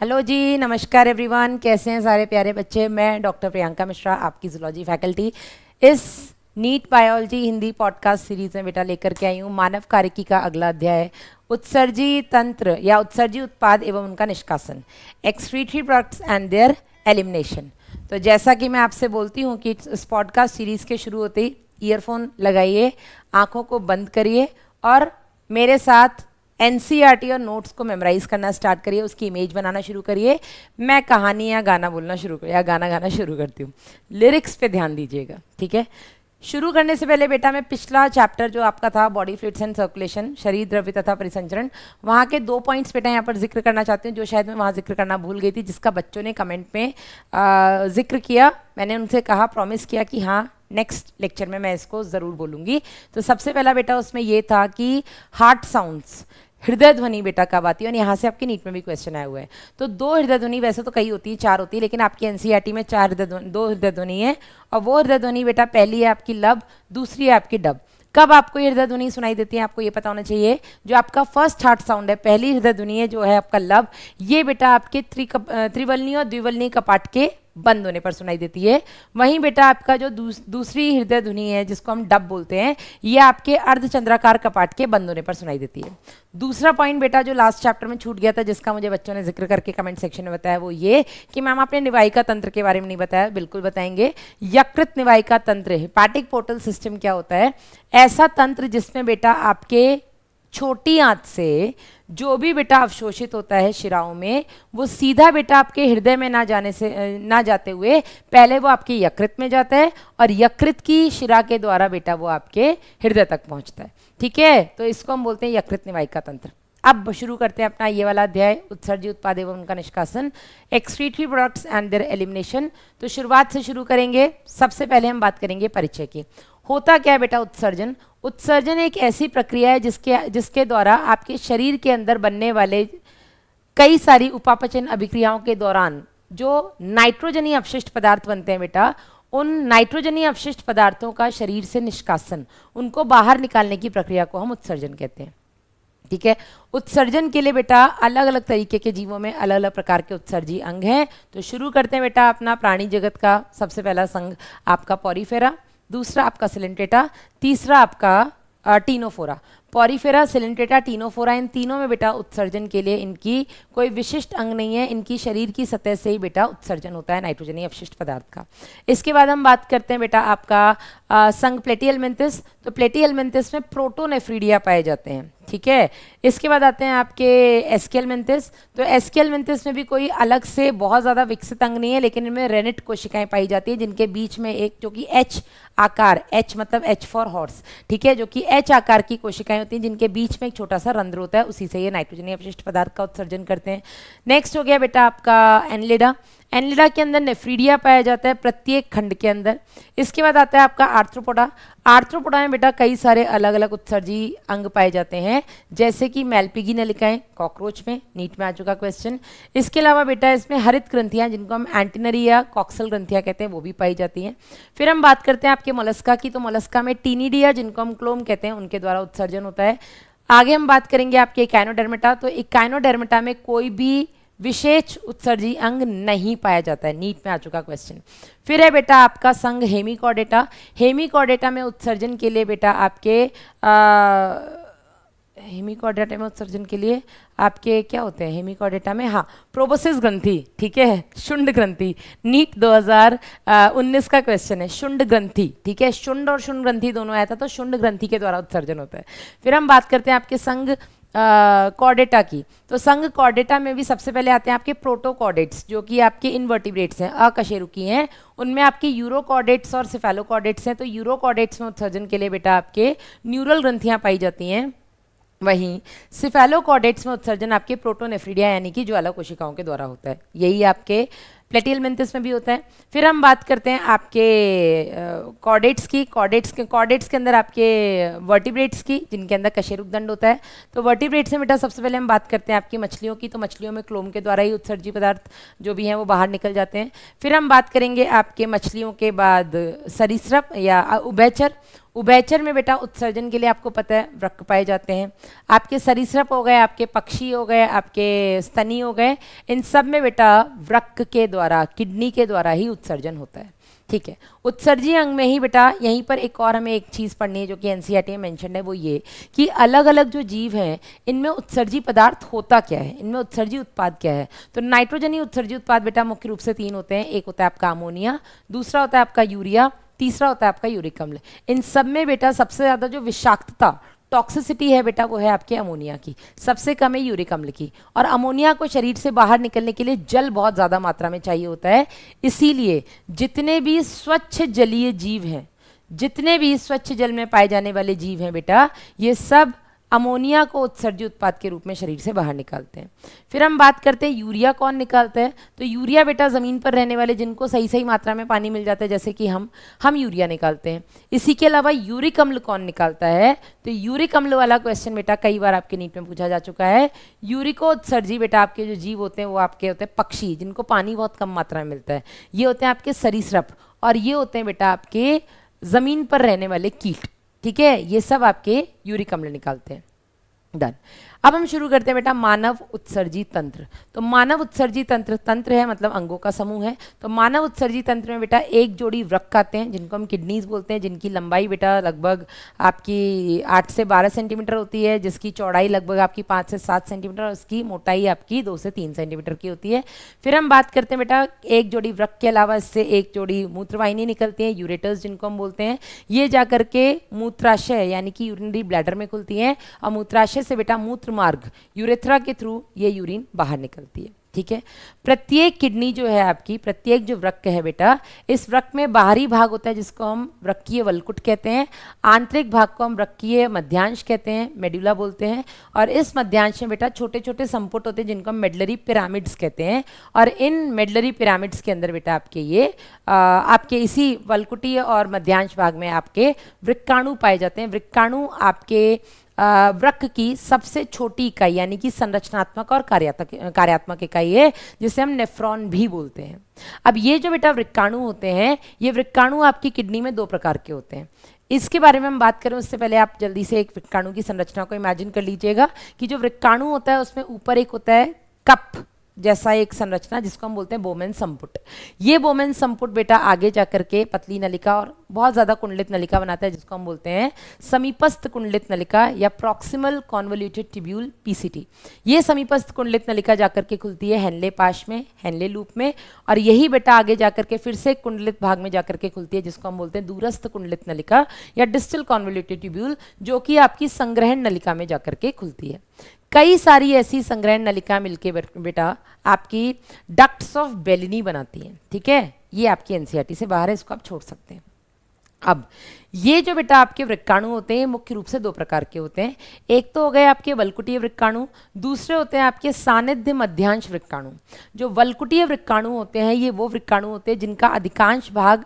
Hello जी नमस्कार everyone कैसे हैं सारे प्यारे बच्चे मैं डॉक्टर प्रियंका मिश्रा आपकी जुलॉजी फैकल्टी इस NEET biology Hindi podcast series में बेटा लेकर के आई हूँ मानव कारिकी का अगला अध्याय उत्सर्जी तंत्र या उत्सर्जी उत्पाद एवं उनका निष्कासन excretory products and their elimination तो जैसा कि मैं आपसे बोलती हूँ कि इस पॉडकास्ट सीरीज़ के शुरू होते ही ईयरफोन लगाइए आँखों को बंद करिए और मेरे साथ एन और नोट्स को मेमोराइज करना स्टार्ट करिए उसकी इमेज बनाना शुरू करिए मैं कहानी या गाना बोलना शुरू कर या गाना गाना शुरू करती हूँ लिरिक्स पे ध्यान दीजिएगा ठीक है शुरू करने से पहले बेटा मैं पिछला चैप्टर जो आपका था बॉडी फ्लूड्स एंड सर्कुलेशन शरीर द्रव्य तथा परिसंचरण वहाँ के दो पॉइंट्स बेटा यहाँ पर जिक्र करना चाहती हूँ जो शायद मैं वहाँ जिक्र करना भूल गई थी जिसका बच्चों ने कमेंट में जिक्र किया मैंने उनसे कहा प्रॉमिस किया कि हाँ नेक्स्ट लेक्चर में मैं इसको ज़रूर बोलूँगी तो सबसे पहला बेटा उसमें ये था कि हार्ट साउंड्स हृदय ध्वनि बेटा कब आती है और यहाँ से आपके नीट में भी क्वेश्चन आया हुआ है तो दो हृदय ध्वनि वैसे तो कई होती है चार होती है लेकिन आपकी एनसीईआरटी e में चार हृदय दो हृदय ध्वनि है और वो हृदय ध्वनि बेटा पहली है आपकी लब दूसरी है आपकी डब कब आपको ये हृदय ध्वनि सुनाई देती है आपको ये पता होना चाहिए जो आपका फर्स्ट हार्ट साउंड है पहली हृदय ध्वनि है जो है आपका लब ये बेटा आपके त्रिकप त्रिवलनी और द्विवलनी कपाट के बंद होने पर सुनाई देती है वहीं बेटा आपका जो दूस, दूसरी हृदय ध्वनि है जिसको हम डब बोलते हैं ये आपके अर्धचंद्राकार कपाट के बंद होने पर सुनाई देती है दूसरा पॉइंट बेटा जो लास्ट चैप्टर में छूट गया था जिसका मुझे बच्चों ने जिक्र करके कमेंट सेक्शन में बताया वो ये कि मैम आपने निवाहिका तंत्र के बारे में नहीं बताया बिल्कुल बताएंगे यकृत निवाहिका तंत्र हेपाटिक पोर्टल सिस्टम क्या होता है ऐसा तंत्र जिसमें बेटा आपके छोटी आंत से जो भी बेटा अवशोषित होता है शिराओं में वो सीधा बेटा आपके हृदय में ना जाने से ना जाते हुए पहले वो आपके यकृत में जाता है और यकृत की शिरा के द्वारा बेटा वो आपके हृदय तक पहुंचता है ठीक है तो इसको हम बोलते हैं यकृत निवाहिका तंत्र अब शुरू करते हैं अपना ये वाला अध्याय उत्सर्जी उत्पाद एवं उनका निष्कासन excretory products and their elimination तो शुरुआत से शुरू करेंगे सबसे पहले हम बात करेंगे परिचय की होता क्या है बेटा उत्सर्जन उत्सर्जन एक ऐसी प्रक्रिया है जिसके जिसके द्वारा आपके शरीर के अंदर बनने वाले कई सारी उपापचन अभिक्रियाओं के दौरान जो नाइट्रोजनी अपशिष्ट पदार्थ बनते हैं बेटा उन नाइट्रोजनी अपशिष्ट पदार्थों का शरीर से निष्कासन उनको बाहर निकालने की प्रक्रिया को हम उत्सर्जन कहते हैं ठीक है उत्सर्जन के लिए बेटा अलग अलग तरीके के जीवों में अलग अलग प्रकार के उत्सर्जी अंग हैं तो शुरू करते हैं बेटा अपना प्राणी जगत का सबसे पहला संघ आपका पॉरीफेरा दूसरा आपका सिलेंटेटा तीसरा आपका टीनोफोरा पॉरीफेरा सिलेंटेटा टीनोफोरा इन तीनों में बेटा उत्सर्जन के लिए इनकी कोई विशिष्ट अंग नहीं है इनकी शरीर की सतह से ही बेटा उत्सर्जन होता है नाइट्रोजनी अपशिष्ट पदार्थ का इसके बाद हम बात करते हैं बेटा आपका संघ प्लेटियलमेंथिस तो प्लेटियलमेंथिस में प्रोटोनेफ्रीडिया पाए जाते हैं ठीक है इसके बाद आते हैं आपके एसकेल मेंथिस तो एसकेल मेंथिस में भी कोई अलग से बहुत ज़्यादा विकसित अंग नहीं है लेकिन इनमें रेनेट कोशिकाएं पाई जाती है जिनके बीच में एक जो कि एच आकार एच मतलब एच फॉर हॉर्स ठीक है जो कि एच आकार की कोशिकाएं होती हैं जिनके बीच में एक छोटा सा रंध्र होता है उसी से ये नाइट्रोजन अपशिष्ट पदार्थ का उत्सर्जन करते हैं नेक्स्ट हो गया बेटा आपका एनलेडा एनिडा के अंदर नेफ्रीडिया पाया जाता है प्रत्येक खंड के अंदर इसके बाद आता है आपका आर्थ्रोपोडा आर्थ्रोपोडा में बेटा कई सारे अलग अलग उत्सर्जी अंग पाए जाते हैं जैसे कि मेलपिगी नलिकाएं कॉकरोच में नीट में आ चुका क्वेश्चन इसके अलावा बेटा इसमें हरित ग्रंथियां जिनको हम एंटीनरी या कॉक्सल ग्रंथियाँ कहते हैं वो भी पाई जाती हैं फिर हम बात करते हैं आपके मोलस्का की तो मोलस्का में टीनीडिया जिनको हम क्लोम कहते हैं उनके द्वारा उत्सर्जन होता है आगे हम बात करेंगे आपके इकाइनोडर्मेटा तो इकाइनोडर्मेटा में कोई भी विशेष उत्सर्जी अंग नहीं पाया जाता है नीट में आ चुका क्वेश्चन फिर है बेटा आपका संघ हेमिकॉडेटा हेमिकॉडेटा में उत्सर्जन के लिए बेटा आपके हेमिकॉडेटा में उत्सर्जन के लिए आपके क्या होते हैं हेमिकॉडेटा में हाँ प्रोबोसिस ग्रंथि ठीक है शुंड ग्रंथि नीट 2019 का क्वेश्चन है शुंड ग्रंथि ठीक है शुंड और शुंड ग्रंथि दोनों आया था तो शुंड ग्रंथि के द्वारा उत्सर्जन होता है फिर हम बात करते हैं आपके संघ कॉर्डेटा की तो संघ कॉर्डेटा में भी सबसे पहले आते हैं आपके प्रोटोकॉर्डेट्स जो कि आपके इनवर्टिब्रेट्स हैं अकशेरुकी हैं उनमें आपके यूरोकॉर्डेट्स और सिफेलोकॉर्डेट्स हैं तो यूरोकॉर्डेट्स में उत्सर्जन के लिए बेटा आपके न्यूरल ग्रंथियाँ पाई जाती हैं वहीं सिफेलोकॉर्डेट्स में उत्सर्जन आपके प्रोटोनेफ्रीडिया यानी कि ज्वाला कोशिकाओं के द्वारा होता है यही आपके प्लेटियल मेंथिस में भी होता है फिर हम बात करते हैं आपके कॉर्डेट्स की कॉर्डेट्स के कॉर्डेट्स के अंदर आपके वर्टिब्रेट्स की जिनके अंदर कशेरुक दंड होता है तो वर्टिब्रेट से बेटा सबसे पहले हम बात करते हैं आपकी मछलियों की तो मछलियों में क्लोम के द्वारा ही उत्सर्जी पदार्थ जो भी हैं वो बाहर निकल जाते हैं फिर हम बात करेंगे आपके मछलियों के बाद सरिसप या उबैचर उबैचर में बेटा उत्सर्जन के लिए आपको पता है वृक्क पाए जाते हैं आपके सरिसप हो गए आपके पक्षी हो गए आपके स्तनी हो गए इन सब में बेटा वृक्क के द्वारा द्वारा किडनी के द्वारा ही उत्सर्जन होता है ठीक है उत्सर्जी अंग में ही बेटा यहीं पर एक और हमें एक चीज़ पढ़नी है जो कि एनसीईआरटी e में मेंशन है वो ये कि अलग अलग जो जीव हैं इनमें उत्सर्जी पदार्थ होता क्या है इनमें उत्सर्जी उत्पाद क्या है तो नाइट्रोजनी उत्सर्जी उत्पाद बेटा मुख्य रूप से तीन होते हैं एक होता है आपका अमोनिया दूसरा होता है आपका यूरिया तीसरा होता है आपका यूरिक अम्ल इन सब में बेटा सबसे ज़्यादा जो विषाक्तता टॉक्सिसिटी है बेटा वो है आपके अमोनिया की सबसे कम है यूरिक अम्ल की और अमोनिया को शरीर से बाहर निकलने के लिए जल बहुत ज़्यादा मात्रा में चाहिए होता है इसीलिए जितने भी स्वच्छ जलीय जीव हैं जितने भी स्वच्छ जल में पाए जाने वाले जीव हैं बेटा ये सब अमोनिया को उत्सर्जी उत्पाद के रूप में शरीर से बाहर निकालते हैं फिर हम बात करते हैं यूरिया कौन निकालते हैं तो यूरिया बेटा ज़मीन पर रहने वाले जिनको सही सही मात्रा में पानी मिल जाता है जैसे कि हम हम यूरिया निकालते हैं इसी के अलावा यूरिक अम्ल कौन निकालता है तो यूरिक अम्ल वाला क्वेश्चन बेटा कई बार आपके नीट में पूछा जा चुका है यूरिको उत्सर्जी बेटा आपके जो जीव होते हैं वो आपके होते हैं पक्षी जिनको पानी बहुत कम मात्रा में मिलता है ये होते हैं आपके सरीसृप और ये होते हैं बेटा आपके ज़मीन पर रहने वाले कीट ठीक है ये सब आपके यूरिक अम्ल निकालते हैं डन अब हम शुरू करते हैं बेटा मानव उत्सर्जी तंत्र तो मानव उत्सर्जी तंत्र तंत्र है मतलब अंगों का समूह है तो मानव उत्सर्जी तंत्र में बेटा एक जोड़ी वृक्क आते हैं जिनको हम किडनीज बोलते हैं जिनकी लंबाई बेटा लगभग आपकी आठ से बारह सेंटीमीटर होती है जिसकी चौड़ाई लगभग आपकी पाँच से सात सेंटीमीटर और उसकी मोटाई आपकी दो से तीन सेंटीमीटर की होती है फिर हम बात करते हैं बेटा एक जोड़ी वृक्क के अलावा इससे एक जोड़ी मूत्रवाहिनी निकलती है यूरेटर्स जिनको हम बोलते हैं ये जा करके मूत्राशय यानी कि यूरिनरी ब्लैडर में खुलती है और मूत्राशय से बेटा मूत्र मार्ग यूरेथ्रा के थ्रू ये यूरिन बाहर निकलती है ठीक है प्रत्येक किडनी जो है आपकी प्रत्येक जो वृक्क है बेटा इस वृक्क में बाहरी भाग होता है जिसको हम वृक्कीय वलकुट कहते हैं आंतरिक भाग को हम वृक्कीय मध्यांश कहते हैं मेड्यूला बोलते हैं और इस मध्यांश में बेटा छोटे छोटे संपुट होते हैं जिनको हम मेडलरी पिरामिड्स कहते हैं और इन मेडलरी पिरामिड्स के अंदर बेटा आपके ये आ, आपके इसी वलकुटीय और मध्यांश भाग में आपके वृक्काणु पाए जाते हैं वृक्काणु आपके वृक की सबसे छोटी इकाई यानी कि संरचनात्मक और कार्यात्मक कार्यात्मक इकाई है जिसे हम नेफ्रॉन भी बोलते हैं अब ये जो बेटा वृक्काणु होते हैं ये वृक्काणु आपकी किडनी में दो प्रकार के होते हैं इसके बारे में हम बात करें उससे पहले आप जल्दी से एक वृक्काणु की संरचना को इमेजिन कर लीजिएगा कि जो वृक्काणु होता है उसमें ऊपर एक होता है कप जैसा एक संरचना जिसको हम बोलते हैं बोमेन संपुट ये बोमेन संपुट बेटा आगे जा करके पतली नलिका और बहुत ज़्यादा कुंडलित नलिका बनाता है जिसको हम बोलते हैं समीपस्थ कुंडलित नलिका या प्रॉक्सिमल कॉन्वोल्यूटेड टिब्यूल पीसीटी ये समीपस्थ कुंडलित नलिका जाकर के खुलती है हेनले पाश में हेनले लूप में और यही बेटा आगे जा के फिर से कुंडलित भाग में जाकर के खुलती है जिसको हम बोलते हैं दूरस्थ कुंडलित नलिका या डिस्टल कॉन्वोल्यूटेड टिब्यूल जो कि आपकी संग्रहण नलिका में जाकर के खुलती है कई सारी ऐसी संग्रह नलिका मिलके बेटा आपकी डक्ट्स ऑफ बेलिनी बनाती हैं ठीक है ये आपकी एनसीईआरटी e से बाहर है इसको आप छोड़ सकते हैं अब ये जो बेटा आपके वृक्काणु होते हैं मुख्य रूप से दो प्रकार के होते हैं एक तो हो गए आपके वलकुटीय वृक्काणु दूसरे होते हैं आपके सानिध्य मध्यांश वृक्काणु जो वलकुटीय वृक्काणु होते हैं ये वो वृक्काणु होते हैं जिनका अधिकांश भाग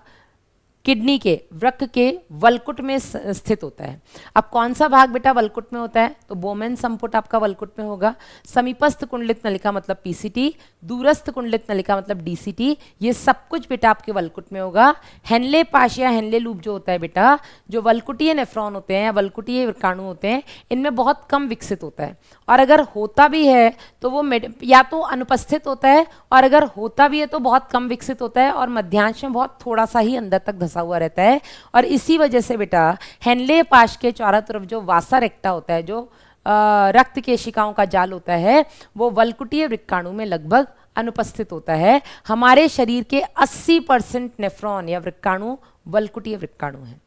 किडनी के वृक्क के वलकुट में स्थित होता है अब कौन सा भाग बेटा वलकुट में होता है तो बोमेन संपुट आपका वलकुट में होगा समीपस्थ कुंडलित नलिका मतलब पीसीटी दूरस्थ कुंडलित नलिका मतलब डीसीटी ये सब कुछ बेटा आपके वलकुट में होगा हेनले पाश या हेनले लूप जो होता है बेटा जो वलकुटीय नेफ्रॉन होते हैं वलकुटीय विकाणु होते हैं इनमें बहुत कम विकसित होता है और अगर होता भी है तो वो या तो अनुपस्थित होता है और अगर होता भी है तो बहुत कम विकसित होता है और मध्यांश में बहुत थोड़ा सा ही अंदर तक धसा फंसा हुआ रहता है और इसी वजह से बेटा हेनले पाश के चारों तरफ जो वासा रेक्टा होता है जो रक्त केशिकाओं का जाल होता है वो वलकुटीय वृक्काणु में लगभग अनुपस्थित होता है हमारे शरीर के 80 परसेंट नेफ्रॉन या वृक्काणु वलकुटीय वृक्काणु हैं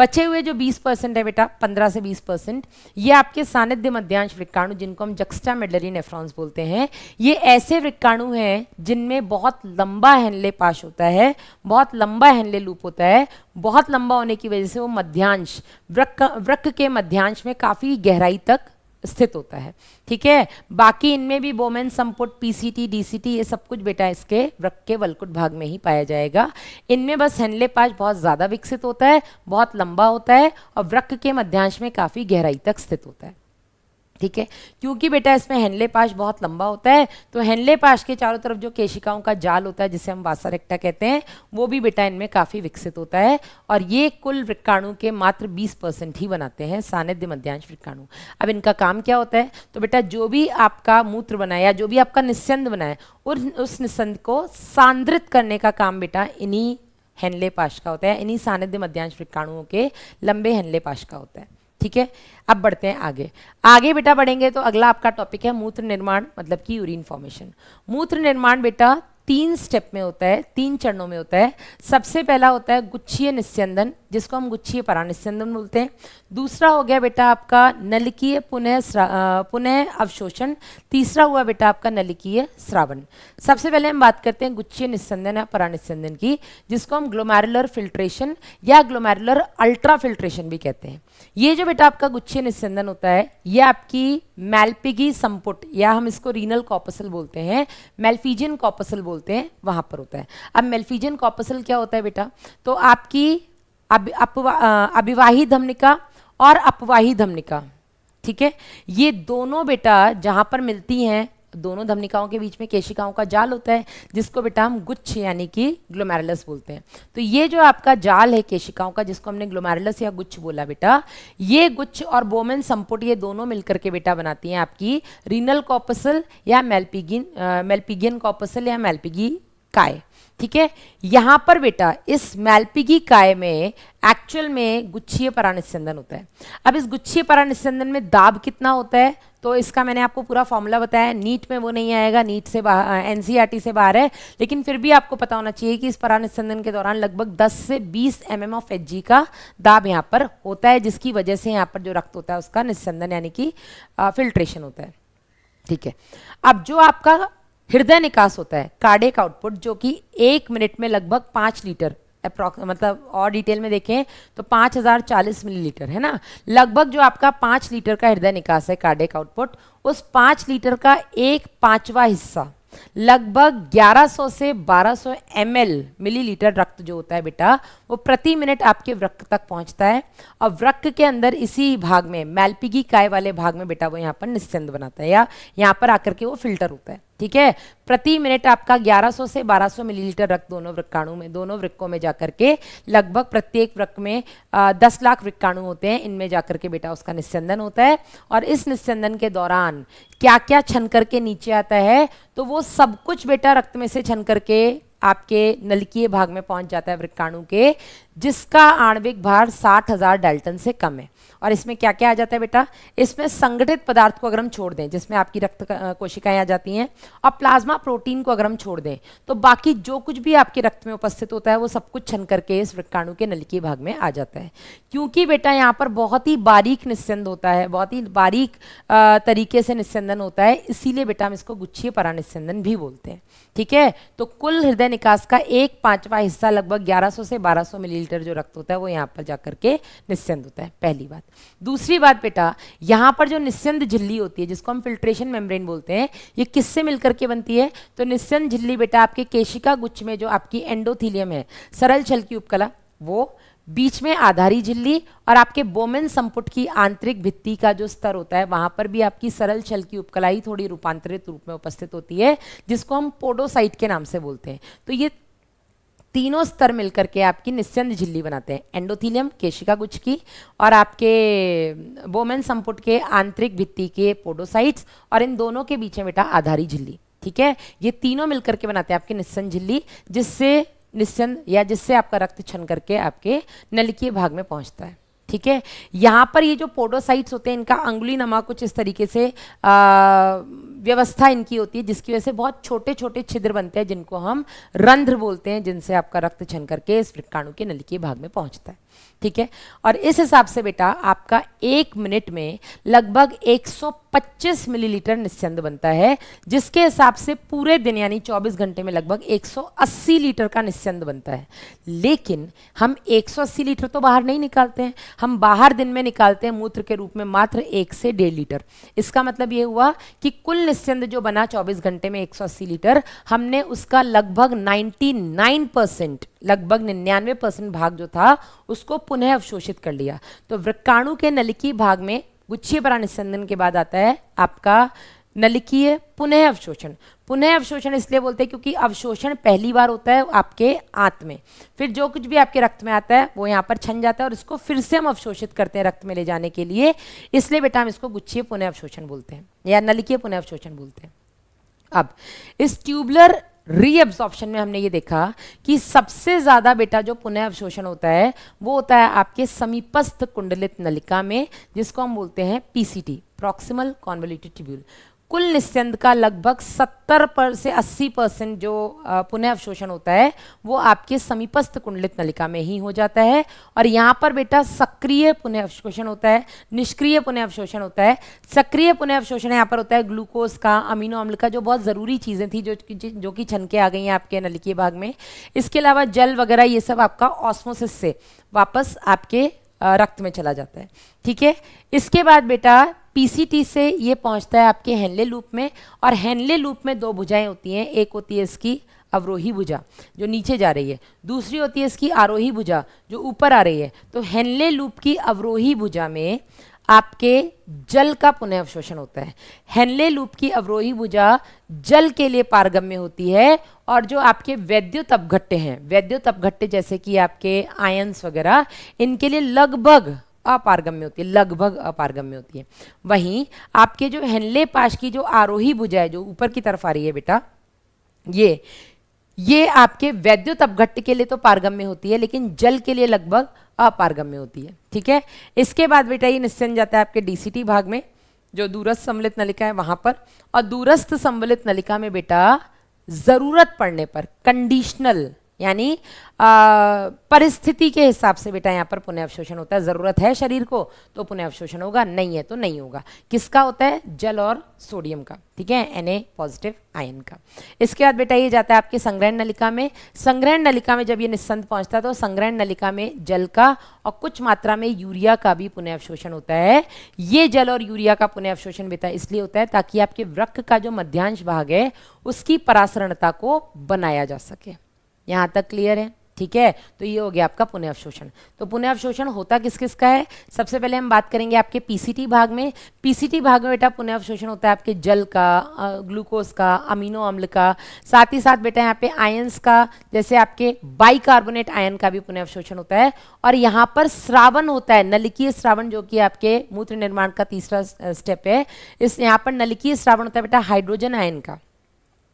बचे हुए जो 20 परसेंट है बेटा 15 से 20 परसेंट ये आपके सानिध्य मध्यांश वृक्काणु जिनको हम जक्स्टा मेडलरी नेफ्रॉन्स बोलते हैं ये ऐसे वृक्काणु हैं जिनमें बहुत लंबा हैंडले पाश होता है बहुत लंबा हैंडले लूप होता है बहुत लंबा होने की वजह से वो मध्यांश वृक्क वृक्क के मध्यांश में काफ़ी गहराई तक स्थित होता है ठीक है बाकी इनमें भी बोमेन संपुट पीसीटी डीसीटी ये सब कुछ बेटा इसके वृक्क के वलकुट भाग में ही पाया जाएगा इनमें बस हेनले पाच बहुत ज़्यादा विकसित होता है बहुत लंबा होता है और वृक्क के मध्यांश में काफ़ी गहराई तक स्थित होता है ठीक है क्योंकि बेटा इसमें हेनले पाश बहुत लंबा होता है तो हेनले पाश के चारों तरफ जो केशिकाओं का जाल होता है जिसे हम वासा रेक्टा कहते हैं वो भी बेटा इनमें काफ़ी विकसित होता है और ये कुल वृक्काणु के मात्र 20 परसेंट ही बनाते हैं सानिध्य मध्यांश वृक्काणु अब इनका काम क्या होता है तो बेटा जो भी आपका मूत्र बनाए या जो भी आपका निस्संद बनाए उस निस्संद को सांद्रित करने का काम बेटा इन्हीं हेनले पाश का होता है इन्हीं सानिध्य मध्यांश वृक्काणुओं के लंबे हेनले पाश का होता है ठीक है अब बढ़ते हैं आगे आगे बेटा बढ़ेंगे तो अगला आपका टॉपिक है मूत्र निर्माण मतलब कि यूरिन फॉर्मेशन मूत्र निर्माण बेटा तीन स्टेप में होता है तीन चरणों में होता है सबसे पहला होता है गुच्छीय निस्यंदन जिसको हम गुच्छीय परानिस्यंदन बोलते हैं दूसरा हो गया बेटा आपका नलिकीय पुनः पुनः अवशोषण तीसरा हुआ बेटा आपका नलिकीय श्रावण सबसे पहले हम बात करते हैं गुच्छीय निस्संदन या परानिस्यंदन की जिसको हम ग्लोमेरुलर फिल्ट्रेशन या ग्लोमेरुलर अल्ट्रा फिल्ट्रेशन भी कहते हैं ये जो बेटा आपका गुच्छीय निस्संदन होता है ये आपकी मेल्पिगी संपुट या हम इसको रीनल कॉपसल बोलते हैं मेल्फीजियन कॉपसल बोलते हैं वहां पर होता है अब मेल्फीजियन कॉपसल क्या होता है बेटा तो आपकी अविवाही धमनिका और अपवाही धमनिका ठीक है ये दोनों बेटा जहाँ पर मिलती हैं दोनों धमनिकाओं के बीच में केशिकाओं का जाल होता है जिसको बेटा हम गुच्छ यानी कि ग्लोमेरुलस बोलते हैं तो ये जो आपका जाल है केशिकाओं का जिसको हमने ग्लोमेरुलस या गुच्छ बोला बेटा ये गुच्छ और बोमेन संपुट ये दोनों मिलकर के बेटा बनाती हैं आपकी रीनल कॉपसल या मेल्पिगिन मेल्पिगियन कॉपसल या मेल्पिगी काय ठीक है यहाँ पर बेटा इस मैल्पिगी काय में एक्चुअल में गुच्छीय परानिस्यंदन होता है अब इस गुच्छीय परानिस्यंदन में दाब कितना होता है तो इसका मैंने आपको पूरा फॉर्मूला बताया नीट में वो नहीं आएगा नीट से एनसीआरटी e से बाहर है लेकिन फिर भी आपको पता होना चाहिए कि इस परानिस्यंदन के दौरान लगभग 10 से 20 एम एम ऑफ एच का दाब यहाँ पर होता है जिसकी वजह से यहाँ पर जो रक्त होता है उसका निस्संदन यानी कि फिल्ट्रेशन होता है ठीक है अब जो आपका हृदय निकास होता है कार्डिक आउटपुट जो कि एक मिनट में लगभग पांच लीटर अप्रोक्स मतलब और डिटेल में देखें तो पांच हज़ार चालीस मिलीलीटर है ना लगभग जो आपका पांच लीटर का हृदय निकास है कार्डिक आउटपुट उस पांच लीटर का एक पांचवा हिस्सा लगभग 1100 से 1200 सौ मिलीलीटर रक्त जो होता है बेटा वो प्रति मिनट आपके वृक्क तक पहुंचता है और वृक्क के अंदर इसी भाग में मैलपिगी काय वाले भाग में बेटा वो यहाँ पर निस्चंद बनाता है या यहाँ पर आकर के वो फिल्टर होता है ठीक है प्रति मिनट आपका 1100 से 1200 मिलीलीटर रक्त दोनों वृक्काणु में दोनों वृक्कों में जाकर के लगभग प्रत्येक वृक्क में आ, 10 लाख वृक्काणु होते हैं इनमें जाकर के बेटा उसका निस्यंदन होता है और इस निस्यंदन के दौरान क्या क्या छन करके नीचे आता है तो वो सब कुछ बेटा रक्त में से छन करके आपके नलकीय भाग में पहुंच जाता है वृक्काणु के जिसका आणविक भार साठ हजार डाल्टन से कम है और इसमें क्या क्या आ जाता है बेटा इसमें संगठित पदार्थ को अगर हम छोड़ दें जिसमें आपकी रक्त कोशिकाएं आ जाती हैं और प्लाज्मा प्रोटीन को अगर हम छोड़ दें तो बाकी जो कुछ भी आपके रक्त में उपस्थित होता है वो सब कुछ छन करके इस वृक्काणु के नलकी भाग में आ जाता है क्योंकि बेटा यहाँ पर बहुत ही बारीक निस्संद होता है बहुत ही बारीक तरीके से निस्संदन होता है इसीलिए बेटा हम इसको गुच्छीय परानिस्संदन भी बोलते हैं ठीक है तो कुल हृदय निकास का एक पांचवा हिस्सा लगभग 1100 से 1200 मिलीलीटर जो रक्त होता है वो यहाँ पर जाकर के निस्संद होता है पहली बात दूसरी बात बेटा यहाँ पर जो निस्संद झिल्ली होती है जिसको हम फिल्ट्रेशन मेम्ब्रेन बोलते हैं ये किससे मिलकर के बनती है तो निस्संद झिल्ली बेटा आपके केशिका गुच्छ में जो आपकी एंडोथीलियम है सरल छल की उपकला वो बीच में आधारी झिल्ली और आपके बोमेन संपुट की आंतरिक भित्ति का जो स्तर होता है वहां पर भी आपकी सरल छल की उपकला ही थोड़ी रूपांतरित रूप में उपस्थित होती है जिसको हम पोडोसाइट के नाम से बोलते हैं तो ये तीनों स्तर मिलकर के आपकी निस्संद झिल्ली बनाते हैं एंडोथीलियम केशिका गुच्छ की और आपके बोमेन संपुट के आंतरिक भित्ति के पोडोसाइट्स और इन दोनों के बीच में बेटा आधारी झिल्ली ठीक है ये तीनों मिलकर के बनाते हैं आपकी निस्संद झिल्ली जिससे निस्संद या जिससे आपका रक्त छन करके आपके नलकीय भाग में पहुंचता है ठीक है यहाँ पर ये जो पोडोसाइट्स होते हैं इनका अंगुली नमा कुछ इस तरीके से आ, व्यवस्था इनकी होती है जिसकी वजह से बहुत छोटे छोटे छिद्र बनते हैं जिनको हम रंध्र बोलते हैं जिनसे आपका रक्त छन करके इस प्रकाणु के नलिकीय भाग में पहुंचता है ठीक है और इस हिसाब से बेटा आपका एक मिनट में लगभग 125 मिलीलीटर निस्यंद बनता है जिसके हिसाब से पूरे दिन यानी 24 घंटे में लगभग 180 लीटर का निस्यंद बनता है लेकिन हम 180 लीटर तो बाहर नहीं निकालते हैं हम बाहर दिन में निकालते हैं मूत्र के रूप में मात्र एक से डेढ़ लीटर इसका मतलब ये हुआ कि कुल निस्यंद जो बना चौबीस घंटे में एक लीटर हमने उसका लगभग 99 लगभग निन्यानवे भाग जो था उस उसको पुनः अवशोषित कर लिया तो वृक्काणु के नलिकी भाग में गुच्छी परा निस्संदन के बाद आता है आपका नलिकीय पुनः अवशोषण पुनः अवशोषण इसलिए बोलते हैं क्योंकि अवशोषण पहली बार होता है आपके आंत में फिर जो कुछ भी आपके रक्त में आता है वो यहाँ पर छन जाता है और इसको फिर से हम अवशोषित करते हैं रक्त में ले जाने के लिए इसलिए बेटा हम इसको गुच्छीय पुनः अवशोषण बोलते हैं या नलिकीय पुनः अवशोषण बोलते हैं अब इस ट्यूबलर रीअब्जॉर्प्शन में हमने ये देखा कि सबसे ज़्यादा बेटा जो पुनः अवशोषण होता है वो होता है आपके समीपस्थ कुंडलित नलिका में जिसको हम बोलते हैं पीसीटी प्रॉक्सिमल कॉन्वलिटी ट्यूब्यूल कुल निस्यंद का लगभग 70 पर से 80 परसेंट जो पुनः अवशोषण होता है वो आपके समीपस्थ कुंडलित नलिका में ही हो जाता है और यहाँ पर बेटा सक्रिय पुनः अवशोषण होता है निष्क्रिय पुनः अवशोषण होता है सक्रिय पुनः अवशोषण यहाँ पर होता है ग्लूकोज का अमीनो अम्ल का जो बहुत ज़रूरी चीज़ें थी जो जो कि छनके आ गई हैं आपके नलिकीय भाग में इसके अलावा जल वगैरह ये सब आपका ऑस्मोसिस से वापस आपके रक्त में चला जाता है ठीक है इसके बाद बेटा पीसीटी से ये पहुंचता है आपके हेनले लूप में और हेनले लूप में दो भुजाएं होती हैं एक होती है इसकी अवरोही भुजा जो नीचे जा रही है दूसरी होती है इसकी आरोही भुजा जो ऊपर आ रही है तो हेनले लूप की अवरोही भुजा में आपके जल का पुनः अवशोषण होता है हेनले लूप की अवरोही भुजा जल के लिए पारगम्य होती है और जो आपके वैद्युत अपघट्टे हैं वैद्युत अपघट्टे जैसे कि आपके आयंस वगैरह इनके लिए लगभग अपारगम्य होती है लगभग अपारगम्य होती है वहीं आपके जो हेनले पाश की जो आरोही भुजा है जो ऊपर की तरफ आ रही है बेटा ये ये आपके वैद्युत अपघट्ट के लिए तो पारगम्य होती है लेकिन जल के लिए लगभग अपारगम्य होती है ठीक है इसके बाद बेटा ये निश्चय जाता है आपके डीसीटी भाग में जो दूरस्थ सम्मिलित नलिका है वहां पर और दूरस्थ सम्मिलित नलिका में बेटा जरूरत पड़ने पर कंडीशनल यानी परिस्थिति के हिसाब से बेटा यहाँ पर पुनः अवशोषण होता है ज़रूरत है शरीर को तो पुनः अवशोषण होगा नहीं है तो नहीं होगा किसका होता है जल और सोडियम का ठीक है एन पॉजिटिव आयन का इसके बाद बेटा ये जाता है आपकी संग्रहण नलिका में संग्रहण नलिका में जब ये निस्संत पहुंचता है तो संग्रहण नलिका में जल का और कुछ मात्रा में यूरिया का भी पुनः अवशोषण होता है ये जल और यूरिया का पुनः अवशोषण बेटा इसलिए होता है ताकि आपके वृक्ष का जो मध्यांश भाग है उसकी परासरणता को बनाया जा सके यहाँ तक क्लियर है ठीक है तो ये हो गया आपका पुनः अवशोषण तो पुनः अवशोषण होता किस किस का है सबसे पहले हम बात करेंगे आपके पीसीटी भाग में पीसीटी भाग में बेटा पुनः अवशोषण होता है आपके जल का ग्लूकोज का अमीनो अम्ल का साथ ही साथ बेटा यहाँ पे आयंस का जैसे आपके बाइकार्बोनेट आयन का भी पुनः अवशोषण होता है और यहाँ पर श्रावण होता है नलिकीय श्रावण जो कि आपके मूत्र निर्माण का तीसरा स्टेप है इस यहाँ पर नलिकीय श्रावण होता है बेटा हाइड्रोजन आयन का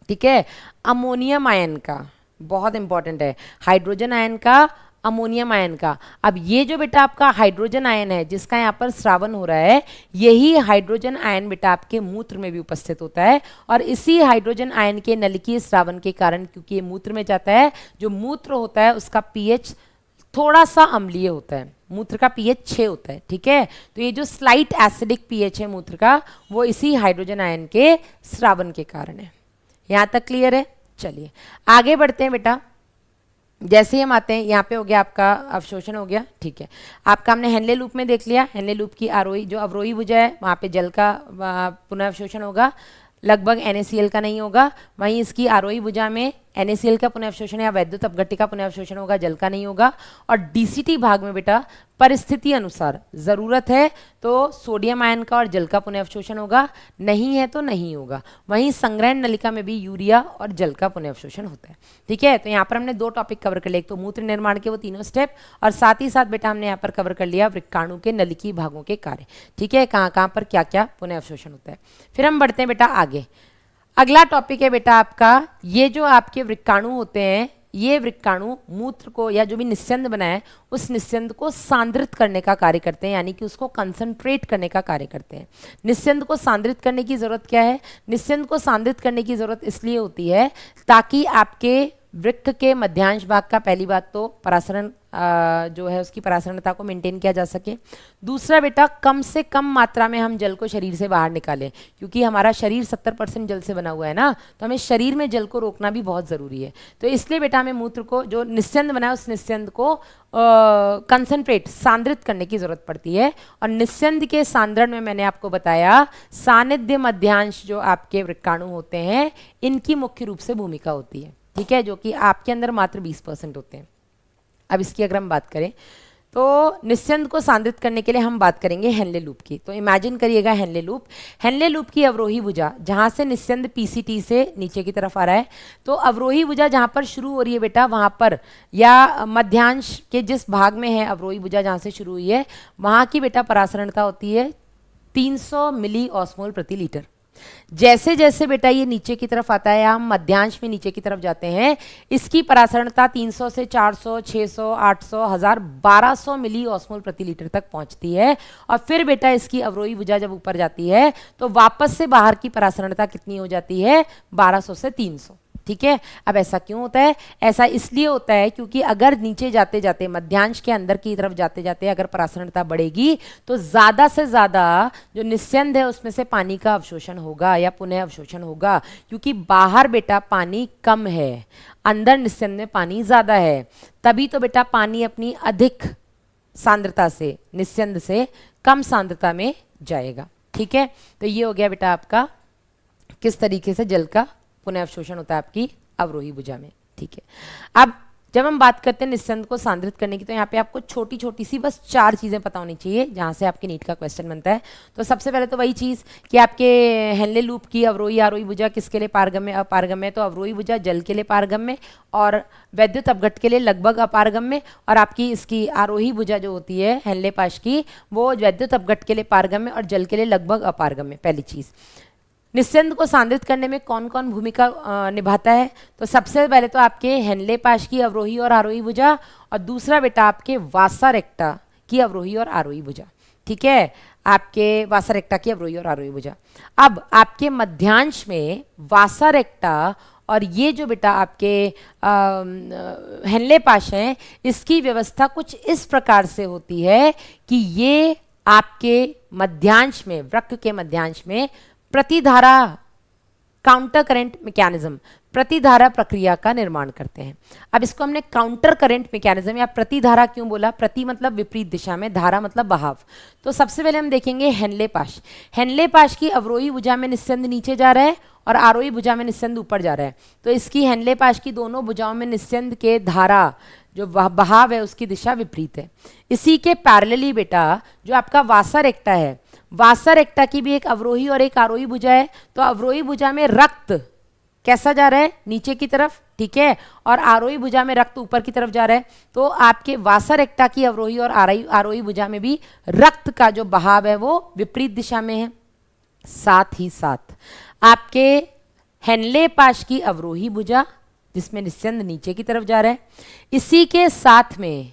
ठीक है अमोनियम आयन का बहुत इंपॉर्टेंट है हाइड्रोजन आयन का अमोनियम आयन का अब ये जो बेटा आपका हाइड्रोजन आयन है जिसका यहाँ पर श्रावण हो रहा है यही हाइड्रोजन आयन बेटा आपके मूत्र में भी उपस्थित होता है और इसी हाइड्रोजन आयन के नलकीय श्रावण के कारण क्योंकि ये मूत्र में जाता है जो मूत्र होता है उसका पीएच थोड़ा सा अम्लीय होता है मूत्र का पीएच छः होता है ठीक है तो ये जो स्लाइट एसिडिक पीएच है मूत्र का वो इसी हाइड्रोजन आयन के श्रावण के कारण है यहाँ तक क्लियर है चलिए आगे बढ़ते हैं बेटा जैसे ही हम आते हैं यहाँ पे हो गया आपका अवशोषण हो गया ठीक है आपका हमने हेनले लूप में देख लिया हेनले लूप की आरोही e, जो अवरोही भुजा है वहाँ पे जल का पुनः अवशोषण होगा लगभग एन का नहीं होगा वहीं इसकी आरोही e भुजा में एनएसएल का पुनः या वैद्युत अपघट्टिका पुनः अवशोषण होगा जल का नहीं होगा और डीसीटी भाग में बेटा परिस्थिति अनुसार ज़रूरत है तो सोडियम आयन का और जल का पुनः अवशोषण होगा नहीं है तो नहीं होगा वहीं संग्रहण नलिका में भी यूरिया और जल का पुनः अवशोषण होता है ठीक है तो यहाँ पर हमने दो टॉपिक कवर कर लिया एक तो मूत्र निर्माण के वो तीनों स्टेप और साथ ही साथ बेटा हमने यहाँ पर कवर कर लिया वृक्काणु के नलिकी भागों के कार्य ठीक है कहाँ कहाँ पर क्या क्या पुनः अवशोषण होता है फिर हम बढ़ते हैं बेटा आगे अगला टॉपिक है बेटा आपका ये जो आपके वृक्काणु होते हैं ये वृक्काणु मूत्र को या जो भी निस्यंद बनाए उस निस्यंद को सांद्रित करने का कार्य करते हैं यानी कि उसको कंसंट्रेट करने का कार्य करते हैं निस्यंद को सांद्रित करने की ज़रूरत क्या है निस्यंद को सांद्रित करने की ज़रूरत इसलिए होती है ताकि आपके वृक्ष के मध्यांश भाग का पहली बात तो परासरण जो है उसकी परासनता को मेंटेन किया जा सके दूसरा बेटा कम से कम मात्रा में हम जल को शरीर से बाहर निकालें क्योंकि हमारा शरीर सत्तर परसेंट जल से बना हुआ है ना तो हमें शरीर में जल को रोकना भी बहुत ज़रूरी है तो इसलिए बेटा हमें मूत्र को जो निस्यंद बना है उस निस्यंद को कंसनट्रेट सांद्रित करने की ज़रूरत पड़ती है और निस्यंद के सांद्रण में मैंने आपको बताया सानिध्य मध्यांश जो आपके वृक्काणु होते हैं इनकी मुख्य रूप से भूमिका होती है ठीक है जो कि आपके अंदर मात्र बीस परसेंट होते हैं अब इसकी अगर हम बात करें तो निश्चंद को सांद्रित करने के लिए हम बात करेंगे हेनले लूप की तो इमेजिन करिएगा हेनले लूप हेनले लूप की अवरोही भुजा जहाँ से निश्चंद पीसीटी से नीचे की तरफ आ रहा है तो अवरोही भुजा जहाँ पर शुरू हो रही है बेटा वहाँ पर या मध्यांश के जिस भाग में है अवरोही भुजा जहाँ से शुरू हुई है वहाँ की बेटा परासरणता होती है तीन मिली ऑस्मोल प्रति लीटर जैसे जैसे बेटा ये नीचे की तरफ आता है हम मध्यांश में नीचे की तरफ जाते हैं इसकी परासरणता 300 से 400, 600, 800, हजार 1200 मिली ऑस्मोल प्रति लीटर तक पहुंचती है और फिर बेटा इसकी अवरोही भुजा जब ऊपर जाती है तो वापस से बाहर की परासरणता कितनी हो जाती है 1200 से 300 ठीक है अब ऐसा क्यों होता है ऐसा इसलिए होता है क्योंकि अगर नीचे जाते जाते मध्यांश के अंदर की तरफ जाते जाते अगर परासरणता बढ़ेगी तो ज़्यादा से ज़्यादा जो निस्यंद है उसमें से पानी का अवशोषण होगा या पुनः अवशोषण होगा क्योंकि बाहर बेटा पानी कम है अंदर निस्यंद में पानी ज़्यादा है तभी तो बेटा पानी अपनी अधिक सांद्रता से निस्यंद से कम सांद्रता में जाएगा ठीक है तो ये हो गया बेटा आपका किस तरीके से जल का पुनः अवशोषण होता है आपकी अवरोही भुजा में ठीक है अब जब हम बात करते हैं निस्संद को सांद्रित करने की तो यहाँ पे आपको छोटी छोटी सी बस चार चीज़ें पता होनी चाहिए जहाँ से आपके नीट का क्वेश्चन बनता है तो सबसे पहले तो वही चीज़ कि आपके हेनले लूप की अवरोही आरोही भुजा किसके लिए पारगम में अपारगम है तो अवरोही भुजा जल के लिए पारगम में और वैद्युत अपघट के लिए लगभग अपारगम में और आपकी इसकी आरोही भुजा जो होती है हेनले पाश की वो वैद्युत अपघट के लिए पारगम में और जल के लिए लगभग अपारगम में पहली चीज़ निस्चंद को सांद्रित करने में कौन कौन भूमिका निभाता है तो सबसे पहले तो आपके हेनले पाश की अवरोही और आरोही भुजा और दूसरा बेटा आपके वासा रेक्टा की अवरोही और आरोही भुजा ठीक है आपके वासा रेक्टा की अवरोही और आरोही भुजा अब आपके मध्यांश में वासा रेक्टा और ये जो बेटा आपके हेनले पाश हैं इसकी व्यवस्था कुछ इस प्रकार से होती है कि ये आपके मध्यांश में वृक्ष के मध्यांश में प्रतिधारा काउंटर करंट मैकेनिज्म प्रतिधारा प्रक्रिया का निर्माण करते हैं अब इसको हमने काउंटर करंट मैकेनिज्म या प्रतिधारा क्यों बोला प्रति मतलब विपरीत दिशा में धारा मतलब बहाव तो सबसे पहले हम देखेंगे हेनले पाश हेनले पाश की अवरोही भुजा में निस्संद नीचे जा रहा है और आरोही भुजा में निस्संद ऊपर जा रहा है तो इसकी हेनले पाश की दोनों भुजाओं में निस्संद के धारा जो बहाव है उसकी दिशा विपरीत है इसी के पैरलली बेटा जो आपका वासा रेक्टा है वासर एकटा की भी एक अवरोही और एक आरोही भुजा है तो अवरोही भुजा में रक्त कैसा जा रहा है नीचे की तरफ ठीक है और आरोही भुजा में रक्त ऊपर की तरफ जा रहा है तो आपके वासर एकता की अवरोही और आरोही आरोही भुजा में भी रक्त का जो बहाव है वो विपरीत दिशा में है साथ ही साथ आपके हेनले पाश की अवरोही भुजा जिसमें निस्यंद नीचे की तरफ जा रहा है इसी के साथ में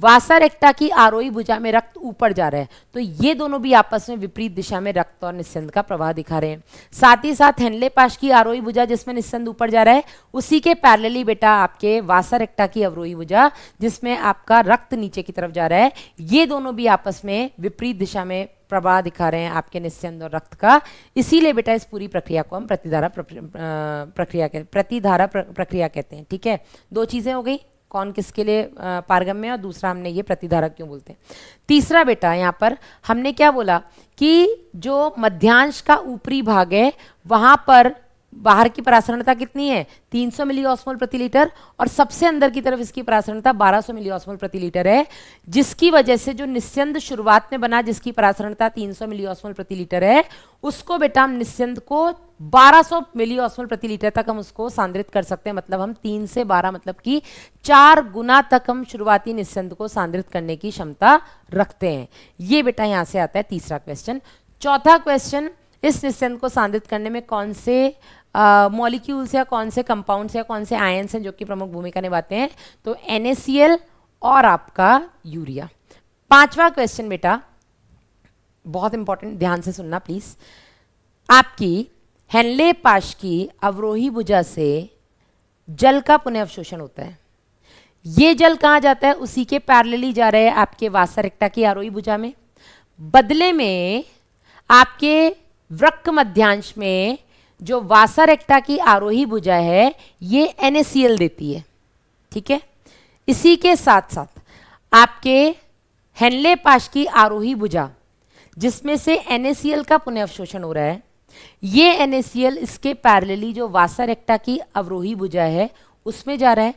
वासा रेक्टा की आरोही भुजा में रक्त ऊपर जा रहा है तो ये दोनों भी आपस में विपरीत दिशा में रक्त और निस्संद का प्रवाह दिखा रहे हैं साथ ही साथ हेनले पाश की आरोही भुजा जिसमें निस्संद ऊपर जा रहा है उसी के पैरेलली बेटा आपके वासा रेक्टा की अवरोही भुजा जिसमें आपका रक्त नीचे की तरफ जा रहा है ये दोनों भी आपस में विपरीत दिशा में प्रवाह दिखा रहे हैं आपके निस्संद और रक्त का इसीलिए बेटा इस पूरी प्रक्रिया को हम प्रतिधारा प्रक्रिया प्रतिधारा प्रक्रिया कहते हैं ठीक है दो चीज़ें हो गई कौन किसके लिए पारगम्य और दूसरा हमने ये प्रतिधारक क्यों बोलते हैं तीसरा बेटा यहाँ पर हमने क्या बोला कि जो मध्यांश का ऊपरी भाग है वहाँ पर बाहर की परासरणता कितनी है 300 मिली मिलीओस्मोल प्रति लीटर और सबसे अंदर की तरफ इसकी परासरणता 1200 मिली मिलीओस्मोल प्रति लीटर है जिसकी वजह से जो निस्यंद शुरुआत में बना जिसकी परासरणता 300 मिली मिलीओस्मोल प्रति लीटर है उसको बेटा हम निस्यंद को 1200 मिली मिलीओस्मोल प्रति लीटर तक हम उसको सांद्रित कर सकते हैं मतलब हम तीन से बारह मतलब कि चार गुना तक हम शुरुआती निस्यंद को सांद्रित करने की क्षमता रखते हैं ये बेटा यहाँ से आता है तीसरा क्वेश्चन चौथा क्वेश्चन इस निस्यंद को सांद्रित करने में कौन से मॉलिक्यूल्स या कौन से कंपाउंड्स या कौन से आयन्स हैं जो कि प्रमुख भूमिका निभाते हैं तो एन और आपका यूरिया पांचवा क्वेश्चन बेटा बहुत इंपॉर्टेंट ध्यान से सुनना प्लीज आपकी हेनले पाश की अवरोही भुजा से जल का पुनः अवशोषण होता है ये जल कहाँ जाता है उसी के पैरेलली जा रहे हैं आपके वासा की आरोही भुजा में बदले में आपके वृक्क मध्यांश में जो वासर एक्टा की आरोही भुजा है ये एन देती है ठीक है इसी के साथ साथ आपके हेनले पाश की आरोही भुजा जिसमें से एन का पुनः अवशोषण हो रहा है ये एन इसके पैरेलली जो वासर एक्टा की अवरोही भुजा है उसमें जा रहा है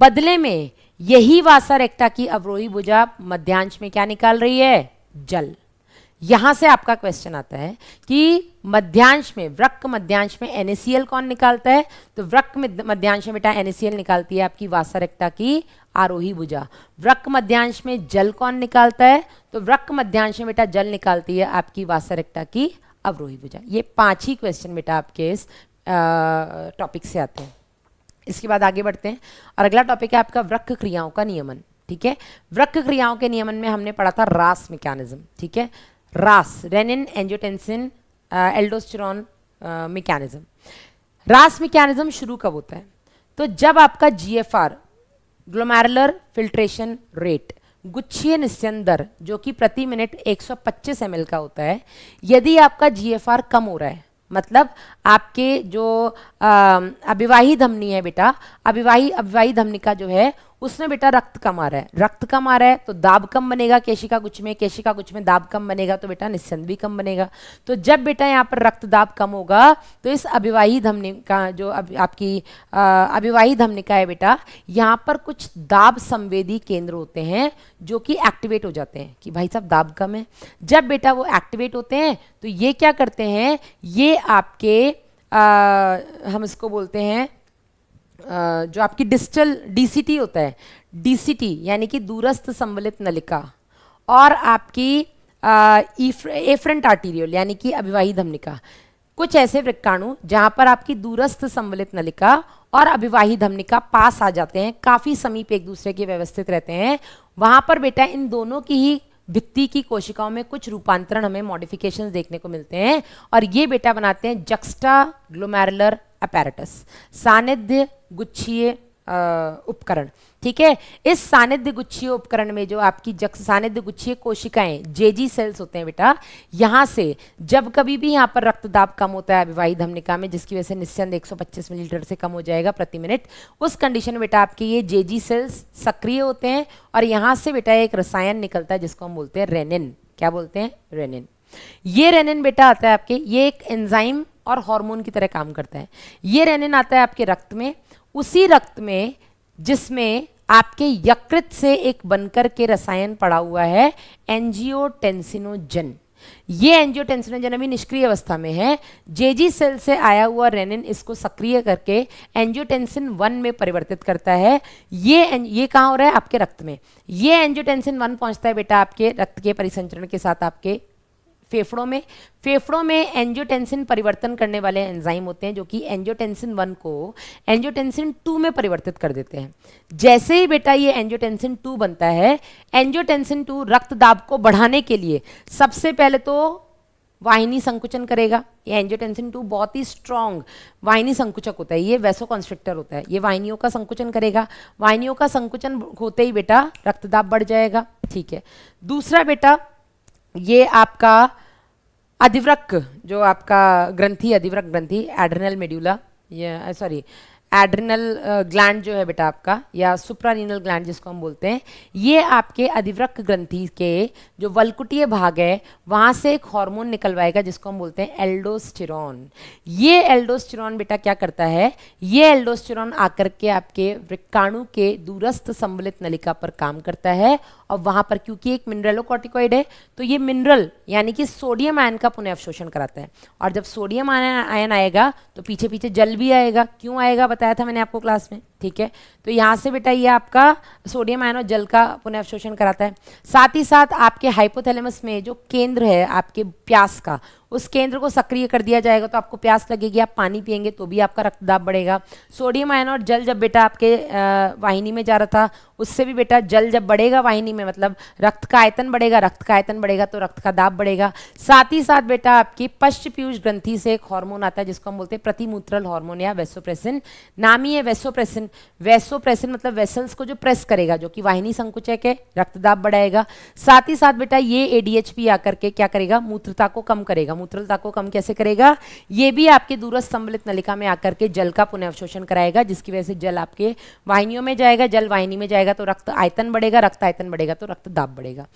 बदले में यही वासर एक्टा की अवरोही भुजा मध्यांश में क्या निकाल रही है जल यहां से आपका क्वेश्चन आता है कि मध्यांश में वृक्क मध्यांश में एनएसीएल कौन निकालता है तो वृक्क मध्यांश में बेटा एनएसीएल निकालती है आपकी वासरकता की आरोही भुजा वृक्क मध्यांश में जल कौन निकालता है तो वृक्क मध्यांश में बेटा जल निकालती है आपकी वासरकता की अवरोही भुजा ये पांच ही क्वेश्चन बेटा आपके इस टॉपिक से आते हैं इसके बाद आगे बढ़ते हैं और अगला टॉपिक है आपका वृक्क क्रियाओं का नियमन ठीक है वृक्क क्रियाओं के नियमन में हमने पढ़ा था रास मैकेनिज्म ठीक है RAS, renin-angiotensin uh, aldosterone uh, mechanism. RAS mechanism शुरू कब होता है तो जब आपका G F R glomerular filtration rate गुच्छीय निस्यन दर जो कि प्रति मिनट 125 सौ का होता है यदि आपका जी एफ आर कम हो रहा है मतलब आपके जो uh, अविवाही धमनी है बेटा अविवाही अविवाही धमनी का जो है उसमें बेटा रक्त कम आ रहा है रक्त कम आ रहा है तो दाब कम बनेगा केशिका कुछ में केशिका कुछ में दाब कम बनेगा तो बेटा निस्संद भी कम बनेगा तो जब बेटा यहाँ पर रक्त दाब कम होगा तो इस अभिवाही धमनी का जो अब, आपकी अभिवाही धमनिका है बेटा यहाँ पर कुछ दाब संवेदी केंद्र होते हैं जो कि एक्टिवेट हो जाते हैं कि भाई साहब दाब कम है जब बेटा वो एक्टिवेट होते हैं तो ये क्या करते हैं ये आपके आ, हम इसको बोलते हैं जो आपकी डिस्टल डीसीटी होता है डीसीटी यानी कि दूरस्थ संवलित नलिका और आपकी एफ्रंट आर्टीरियल यानी कि अभिवाही धमनिका कुछ ऐसे वृक्काणु जहाँ पर आपकी दूरस्थ संवलित नलिका और अभिवाही धमनिका पास आ जाते हैं काफ़ी समीप एक दूसरे के व्यवस्थित रहते हैं वहां पर बेटा इन दोनों की ही भित्ती की कोशिकाओं में कुछ रूपांतरण हमें मॉडिफिकेशन देखने को मिलते हैं और ये बेटा बनाते हैं जक्स्टा ग्लोमेरुलर अपैरेटस सानिध्य गुच्छीय उपकरण ठीक है इस सानिध्य गुच्छीय उपकरण में जो आपकी जक सानिध्य गुच्छीय कोशिकाएं जेजी सेल्स होते हैं बेटा यहां से जब कभी भी यहां पर रक्तदाब कम होता है अविवाही धमनिका में जिसकी वजह से निश्चंद 125 मिलीलीटर से कम हो जाएगा प्रति मिनट उस कंडीशन में बेटा आपके ये जेजी सेल्स सक्रिय होते हैं और यहां से बेटा एक रसायन निकलता है जिसको हम बोलते हैं रेनिन क्या बोलते हैं रेनिन ये रेनिन बेटा आता है आपके ये एक एंजाइम और हार्मोन की तरह काम करता है ये रहने नाता है आपके रक्त में उसी रक्त में जिसमें आपके यकृत से एक बनकर के रसायन पड़ा हुआ है एंजियोटेंसिनोजन ये एंजियोटेंसिनोजन अभी निष्क्रिय अवस्था में है जेजी सेल से आया हुआ रेनिन इसको सक्रिय करके एंजियोटेंसिन वन में परिवर्तित करता है ये ये कहाँ हो रहा है आपके रक्त में ये एंजियोटेंसिन वन पहुंचता है बेटा आपके रक्त के परिसंचरण के साथ आपके फेफड़ों में फेफड़ों में एंजियोटेंसिन परिवर्तन करने वाले एंजाइम होते हैं जो कि एंजियोटेंसिन वन को एंजियोटेंसिन टू में परिवर्तित कर देते हैं जैसे ही बेटा ये एंजियोटेंसिन टू बनता है एंजियोटेंसिन टू रक्त दाब को बढ़ाने के लिए सबसे पहले तो वाहिनी संकुचन करेगा ये एंजियोटेंसिन टू बहुत ही स्ट्रांग वाहिनी संकुचक होता है ये वैसो कॉन्स्ट्रिक्टर होता है ये वाहिनियों का संकुचन करेगा वाहिनियों का संकुचन होते ही बेटा रक्तदाब बढ़ जाएगा ठीक है दूसरा बेटा ये आपका अधिवृक जो आपका ग्रंथि अधिवृक ग्रंथि adrenal medulla sorry adrenal gland जो है बेटा आपका या सुप्रानिनल ग्लैंड जिसको हम बोलते हैं ये आपके अधिवृक ग्रंथि के जो वलकुटीय भाग है वहाँ से एक हार्मोन निकलवाएगा जिसको हम बोलते हैं एल्डोस्टिरोन ये एल्डोस्टिरोन बेटा क्या करता है ये एल्डोस्टिरोन आकर के आपके वृक्काणु के दूरस्थ संबलित नलिका पर काम करता है और वहां पर क्योंकि एक कॉर्टिकॉइड है तो ये मिनरल यानी कि सोडियम आयन का पुनः अवशोषण कराते हैं और जब सोडियम आयन आएगा तो पीछे पीछे जल भी आएगा क्यों आएगा बताया था मैंने आपको क्लास में ठीक है तो यहाँ से बेटा ये आपका सोडियम आयन और जल का पुनः अवशोषण कराता है साथ ही साथ आपके हाइपोथैलेमस में जो केंद्र है आपके प्यास का उस केंद्र को सक्रिय कर दिया जाएगा तो आपको प्यास लगेगी आप पानी पियेंगे तो भी आपका रक्तदाब बढ़ेगा सोडियम आयन और जल जब बेटा आपके वाहिनी में जा रहा था उससे भी बेटा जल जब बढ़ेगा वाहिनी में मतलब रक्त का आयतन बढ़ेगा रक्त का आयतन बढ़ेगा तो रक्त का दाब बढ़ेगा साथ ही साथ बेटा आपकी पश्च पीयूष ग्रंथी से एक हार्मोन आता है जिसको हम बोलते हैं प्रतिमूत्रल हार्मोन या वेसोप्रेसिन नामी है वेसोप्रेसिन वैसोप्रेसिन मतलब वेसल्स को जो प्रेस करेगा जो कि वाहिनी संकुचक है रक्तदाब बढ़ाएगा साथ ही साथ बेटा ये एडीएच भी आकर के क्या करेगा मूत्रता को कम करेगा मूत्रता को कम कैसे करेगा ये भी आपके दूरस्थ सम्मिलित नलिका में आकर के जल का पुनः अवशोषण कराएगा जिसकी वजह से जल आपके वाहिनियों में जाएगा जल वाहिनी में जाएगा तो रक्त आयतन बढ़ेगा रक्त आयतन बढ़ेगा तो रक्तदाब बढ़ेगा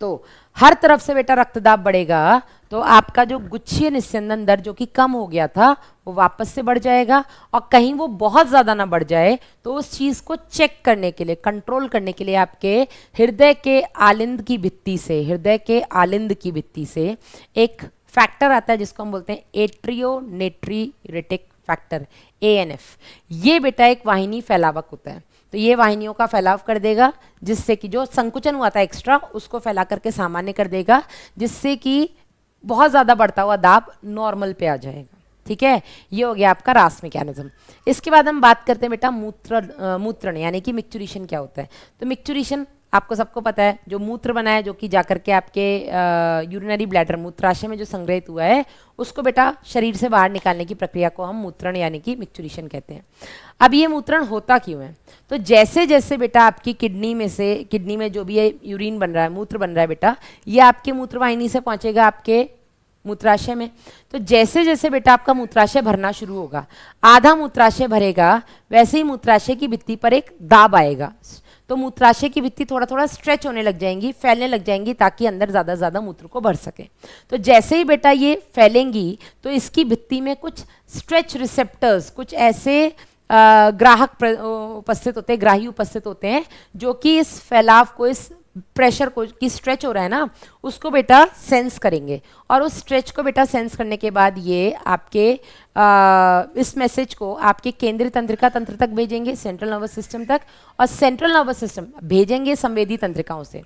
तो हर तरफ से बेटा रक्तदाब बढ़ेगा तो आपका जो गुच्छीय निस्यंदन दर जो कि कम हो गया था वो वापस से बढ़ जाएगा और कहीं वो बहुत ज़्यादा ना बढ़ जाए तो उस चीज़ को चेक करने के लिए कंट्रोल करने के लिए आपके हृदय के आलिंद की भित्ती से हृदय के आलिंद की भित्ती से एक फैक्टर आता है जिसको हम बोलते हैं atrio natriuretic factor A N F ये बेटा एक वाहिनी फैलावक होता है तो ये वाहिनियों का फैलाव कर देगा जिससे कि जो संकुचन हुआ था एक्स्ट्रा उसको फैला करके सामान्य कर देगा जिससे कि बहुत ज़्यादा बढ़ता हुआ दाब नॉर्मल पे आ जाएगा ठीक है ये हो गया आपका रास मैकेनिज्म इसके बाद हम बात करते हैं बेटा मूत्र मूत्रण यानी कि मिक्चुरेशन क्या होता है तो मिक्चुरेशन आपको सबको पता है जो मूत्र बना है जो कि जाकर के आपके यूरिनरी ब्लैडर मूत्राशय में जो संग्रहित हुआ है उसको बेटा शरीर से बाहर निकालने की प्रक्रिया को हम मूत्रण यानी कि मिक्चुरेशन कहते हैं अब ये मूत्रण होता क्यों है तो जैसे जैसे बेटा आपकी किडनी में से किडनी में जो भी ये यूरिन बन रहा है मूत्र बन रहा है बेटा ये आपके मूत्रवाहिनी से पहुँचेगा आपके मूत्राशय में तो जैसे जैसे बेटा आपका मूत्राशय भरना शुरू होगा आधा मूत्राशय भरेगा वैसे ही मूत्राशय की भित्ती पर एक दाब आएगा तो मूत्राशय की भित्ति थोड़ा थोड़ा स्ट्रेच होने लग जाएंगी फैलने लग जाएंगी ताकि अंदर ज़्यादा ज़्यादा मूत्र को भर सके तो जैसे ही बेटा ये फैलेंगी तो इसकी भित्ति में कुछ स्ट्रेच रिसेप्टर्स कुछ ऐसे ग्राहक उपस्थित होते हैं ग्राही उपस्थित होते हैं जो कि इस फैलाव को इस प्रेशर को की स्ट्रेच हो रहा है ना उसको बेटा सेंस करेंगे और उस स्ट्रेच को बेटा सेंस करने के बाद ये आपके आ, इस मैसेज को आपके केंद्रीय तंत्रिका तंत्र तक भेजेंगे सेंट्रल नर्वस सिस्टम तक और सेंट्रल नर्वस सिस्टम भेजेंगे संवेदी तंत्रिकाओं से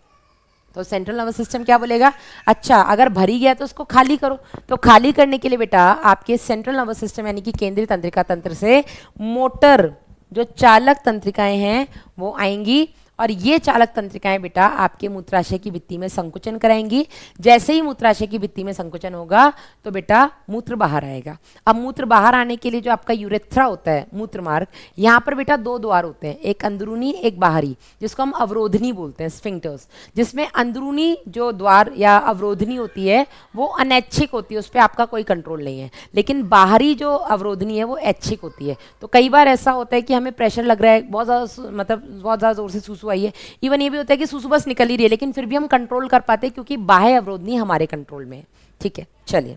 तो सेंट्रल नर्वस सिस्टम क्या बोलेगा अच्छा अगर भरी गया तो उसको खाली करो तो खाली करने के लिए बेटा आपके सेंट्रल नर्वस सिस्टम यानी कि केंद्रीय तंत्रिका तंत्र से मोटर जो चालक तंत्रिकाएं हैं वो आएंगी और ये चालक तंत्रिकाएं बेटा आपके मूत्राशय की वित्ती में संकुचन कराएंगी जैसे ही मूत्राशय की वित्ती में संकुचन होगा तो बेटा मूत्र बाहर आएगा अब मूत्र बाहर आने के लिए जो आपका यूरेथ्रा होता है मूत्र मार्ग यहाँ पर बेटा दो द्वार होते हैं एक अंदरूनी एक बाहरी जिसको हम अवरोधनी बोलते हैं स्फिंक्टर्स जिसमें अंदरूनी जो द्वार या अवरोधनी होती है वो अनैच्छिक होती है उस पर आपका कोई कंट्रोल नहीं है लेकिन बाहरी जो अवरोधनी है वो ऐच्छिक होती है तो कई बार ऐसा होता है कि हमें प्रेशर लग रहा है बहुत ज़्यादा मतलब बहुत ज़्यादा जोर से सूस सुसु आई है इवन ये भी होता है कि सुसु बस निकल ही रही है लेकिन फिर भी हम कंट्रोल कर पाते हैं क्योंकि बाह्य अवरोध नहीं हमारे कंट्रोल में है ठीक है चलिए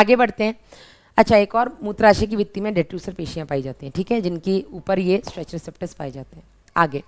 आगे बढ़ते हैं अच्छा एक और मूत्राशय की वित्ती में डेट्यूसर पेशियाँ पाई जाती हैं ठीक है जिनकी ऊपर ये स्ट्रेच रिसेप्टर्स पाए जाते हैं आगे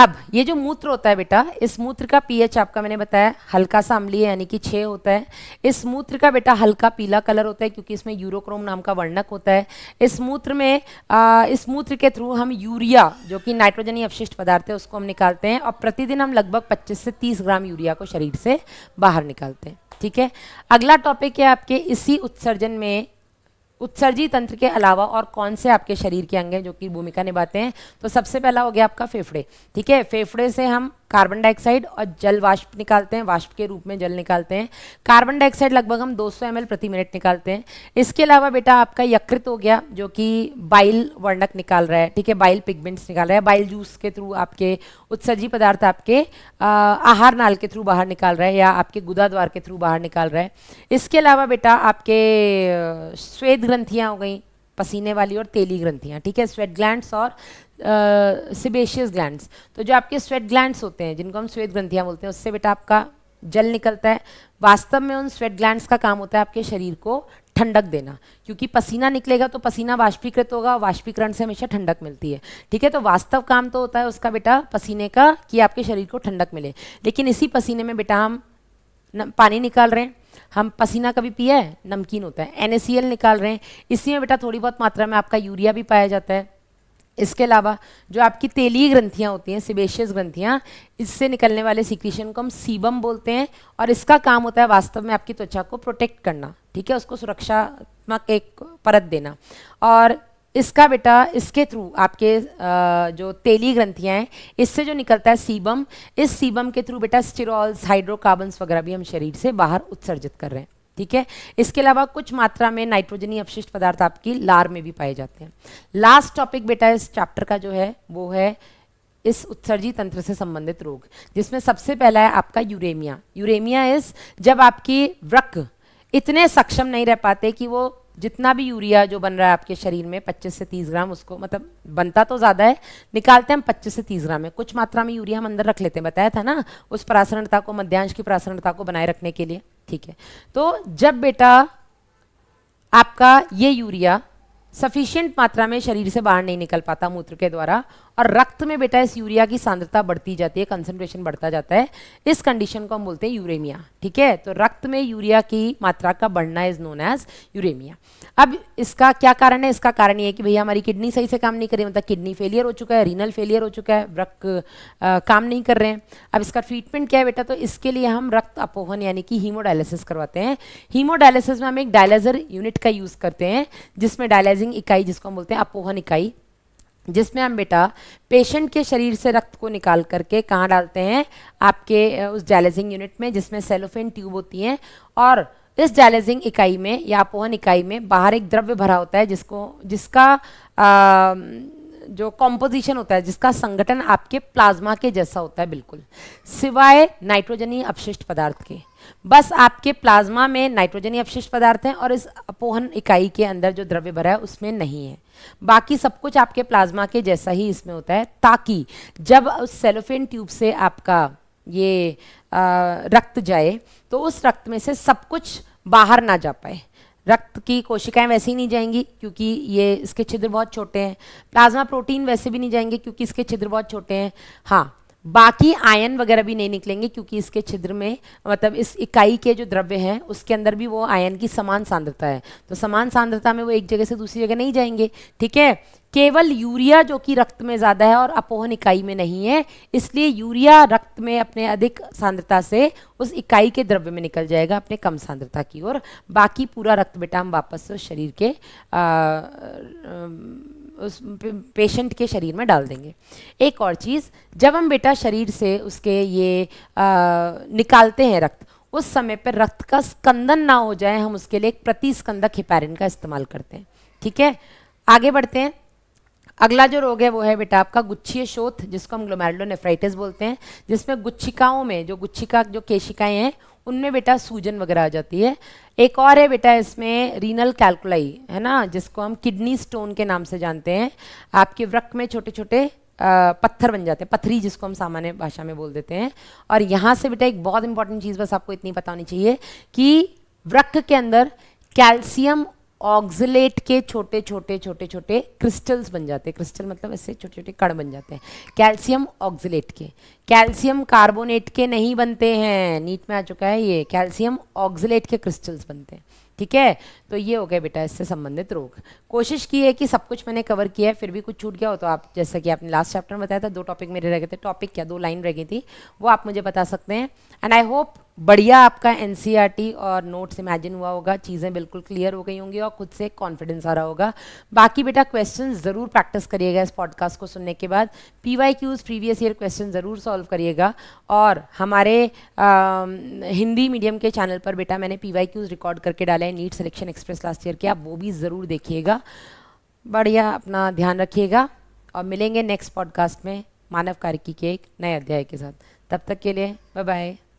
अब ये जो मूत्र होता है बेटा इस मूत्र का पीएच आपका मैंने बताया हल्का सा अम्लीय यानी कि छः होता है इस मूत्र का बेटा हल्का पीला कलर होता है क्योंकि इसमें यूरोक्रोम नाम का वर्णक होता है इस मूत्र में आ, इस मूत्र के थ्रू हम यूरिया जो कि नाइट्रोजनी अवशिष्ट पदार्थ है उसको हम निकालते हैं और प्रतिदिन हम लगभग पच्चीस से तीस ग्राम यूरिया को शरीर से बाहर निकालते हैं ठीक है अगला टॉपिक है आपके इसी उत्सर्जन में उत्सर्जी तंत्र के अलावा और कौन से आपके शरीर के अंग हैं जो कि भूमिका निभाते हैं तो सबसे पहला हो गया आपका फेफड़े ठीक है फेफड़े से हम कार्बन डाइऑक्साइड और जल वाष्प निकालते हैं वाष्प के रूप में जल निकालते हैं कार्बन डाइऑक्साइड लगभग हम 200 सौ प्रति मिनट निकालते हैं इसके अलावा बेटा आपका यकृत हो गया जो कि बाइल वर्णक निकाल रहा है ठीक है बाइल पिगमेंट्स निकाल रहा है बाइल जूस के थ्रू आपके उत्सर्जी पदार्थ आपके आहार नाल के थ्रू बाहर निकाल रहा है या आपके गुदा द्वार के थ्रू बाहर निकाल रहा है इसके अलावा बेटा आपके श्वेत ग्रंथियाँ हो गई पसीने वाली और तेली ग्रंथियाँ ठीक है स्वेट ग्लैंड्स और सिबेशियस ग्लैंड्स तो जो आपके स्वेट ग्लैंड्स होते हैं जिनको हम स्वेत ग्रंथियाँ बोलते हैं उससे बेटा आपका जल निकलता है वास्तव में उन स्वेट ग्लैंड्स का काम होता है आपके शरीर को ठंडक देना क्योंकि पसीना निकलेगा तो पसीना वाष्पीकृत होगा वाष्पीकरण से हमेशा ठंडक मिलती है ठीक है तो वास्तव काम तो होता है उसका बेटा पसीने का कि आपके शरीर को ठंडक मिले लेकिन इसी पसीने में बेटा हम पानी निकाल रहे हैं हम पसीना कभी पिया है नमकीन होता है एन निकाल रहे हैं इसी में बेटा थोड़ी बहुत मात्रा में आपका यूरिया भी पाया जाता है इसके अलावा जो आपकी तेलीय ग्रंथियाँ होती हैं सिबेशियस ग्रंथियाँ इससे निकलने वाले सिक्रीशन को हम सीबम बोलते हैं और इसका काम होता है वास्तव में आपकी त्वचा को प्रोटेक्ट करना ठीक है उसको सुरक्षात्मक एक परत देना और इसका बेटा इसके थ्रू आपके जो तेली ग्रंथियाँ हैं इससे जो निकलता है सीबम इस सीबम के थ्रू बेटा स्टिरोल्स हाइड्रोकार्बन्स वगैरह भी हम शरीर से बाहर उत्सर्जित कर रहे हैं ठीक है इसके अलावा कुछ मात्रा में नाइट्रोजनी अपशिष्ट पदार्थ आपकी लार में भी पाए जाते हैं लास्ट टॉपिक बेटा इस चैप्टर का जो है वो है इस उत्सर्जी तंत्र से संबंधित रोग जिसमें सबसे पहला है आपका यूरेमिया यूरेमिया इस जब आपकी व्रक इतने सक्षम नहीं रह पाते कि वो जितना भी यूरिया जो बन रहा है आपके शरीर में 25 से 30 ग्राम उसको मतलब बनता तो ज़्यादा है निकालते हैं हम 25 से 30 ग्राम है कुछ मात्रा में यूरिया हम अंदर रख लेते हैं बताया था ना उस परासरणता को मध्यांश की परासरणता को बनाए रखने के लिए ठीक है तो जब बेटा आपका ये यूरिया सफिशियंट मात्रा में शरीर से बाहर नहीं निकल पाता मूत्र के द्वारा और रक्त में बेटा इस यूरिया की सांद्रता बढ़ती जाती है कंसनट्रेशन बढ़ता जाता है इस कंडीशन को हम बोलते हैं यूरेमिया ठीक है तो रक्त में यूरिया की मात्रा का बढ़ना इज नोन एज यूरेमिया अब इसका क्या कारण है इसका कारण ये कि भैया हमारी किडनी सही से काम नहीं कर रही मतलब किडनी फेलियर हो चुका है रीनल फेलियर हो चुका है रक्त काम नहीं कर रहे हैं अब इसका ट्रीटमेंट क्या है बेटा तो इसके लिए हम रक्त अपोहन यानी कि हीमोडायलिसिस करवाते हैं हीमोडायलिसिस में हम एक डायलाइजर यूनिट का यूज़ करते हैं जिसमें डायलाइजिंग इकाई जिसको हम बोलते हैं अपोहन इकाई जिसमें हम बेटा पेशेंट के शरीर से रक्त को निकाल करके कहाँ डालते हैं आपके उस डायलिसिंग यूनिट में जिसमें सेलोफेन ट्यूब होती हैं और इस डायलिसिंग इकाई में या पोहन इकाई में बाहर एक द्रव्य भरा होता है जिसको जिसका आ, जो कॉम्पोजिशन होता है जिसका संगठन आपके प्लाज्मा के जैसा होता है बिल्कुल सिवाय नाइट्रोजनी अपशिष्ट पदार्थ के बस आपके प्लाज्मा में नाइट्रोजन ही अपशिष्ट पदार्थ हैं और इस अपोहन इकाई के अंदर जो द्रव्य भरा है उसमें नहीं है बाकी सब कुछ आपके प्लाज्मा के जैसा ही इसमें होता है ताकि जब उस सेलोफेन ट्यूब से आपका ये आ, रक्त जाए तो उस रक्त में से सब कुछ बाहर ना जा पाए रक्त की कोशिकाएं वैसे ही नहीं जाएंगी क्योंकि ये इसके छिद्र बहुत छोटे हैं प्लाज्मा प्रोटीन वैसे भी नहीं जाएंगे क्योंकि इसके छिद्र बहुत छोटे हैं हाँ बाकी आयन वगैरह भी नहीं निकलेंगे क्योंकि इसके छिद्र में मतलब इस इकाई के जो द्रव्य हैं उसके अंदर भी वो आयन की समान सांद्रता है तो समान सांद्रता में वो एक जगह से दूसरी जगह नहीं जाएंगे ठीक है केवल यूरिया जो कि रक्त में ज़्यादा है और अपोहन इकाई में नहीं है इसलिए यूरिया रक्त में अपने अधिक सांद्रता से उस इकाई के द्रव्य में निकल जाएगा अपने कम सांद्रता की ओर बाकी पूरा रक्त बेटा हम वापस शरीर के आ, आ, आ उस पेशेंट के शरीर में डाल देंगे एक और चीज़ जब हम बेटा शरीर से उसके ये आ, निकालते हैं रक्त उस समय पर रक्त का स्कंदन ना हो जाए हम उसके लिए एक प्रतिस्कंदक हिपैरिन का इस्तेमाल करते हैं ठीक है आगे बढ़ते हैं अगला जो रोग है वो है बेटा आपका गुच्छीय शोथ जिसको हम ग्लोमेरुलोनेफ्राइटिस बोलते हैं जिसमें गुच्छिकाओं में जो गुच्छिका जो केशिकाएं हैं उनमें बेटा सूजन वगैरह आ जाती है एक और है बेटा इसमें रीनल कैलकुलाई है ना जिसको हम किडनी स्टोन के नाम से जानते हैं आपके व्रक में छोटे छोटे पत्थर बन जाते हैं पथरी जिसको हम सामान्य भाषा में बोल देते हैं और यहाँ से बेटा एक बहुत इंपॉर्टेंट चीज़ बस आपको इतनी पता होनी चाहिए कि व्रक के अंदर कैल्शियम ऑक्जिलेट के छोटे छोटे छोटे छोटे क्रिस्टल्स बन जाते हैं क्रिस्टल मतलब ऐसे छोटे छोटे कण बन जाते हैं कैल्शियम ऑक्जिलेट के कैल्शियम कार्बोनेट के नहीं बनते हैं नीट में आ चुका है ये कैल्शियम ऑक्जिलेट के क्रिस्टल्स बनते हैं ठीक है तो ये हो गया बेटा इससे संबंधित रोग कोशिश की है कि सब कुछ मैंने कवर किया है फिर भी कुछ छूट गया हो तो आप जैसा कि आपने लास्ट चैप्टर में बताया था दो टॉपिक मेरे रह गए थे टॉपिक क्या दो लाइन रह गई थी वो आप मुझे बता सकते हैं एंड आई होप बढ़िया आपका एन e और नोट्स इमेजिन हुआ होगा चीज़ें बिल्कुल क्लियर हो गई होंगी और खुद से कॉन्फिडेंस आ रहा होगा बाकी बेटा क्वेश्चन ज़रूर प्रैक्टिस करिएगा इस पॉडकास्ट को सुनने के बाद P Y Qs previous year question ज़रूर सॉल्व करिएगा और हमारे आ, हिंदी मीडियम के चैनल पर बेटा मैंने पी वाई क्यूज़ रिकॉर्ड करके डाला है NEET selection express last year के आप वो भी ज़रूर देखिएगा बढ़िया अपना ध्यान रखिएगा और मिलेंगे नेक्स्ट पॉडकास्ट में मानव कार्की के एक नए अध्याय के साथ तब तक के लिए बाय बाय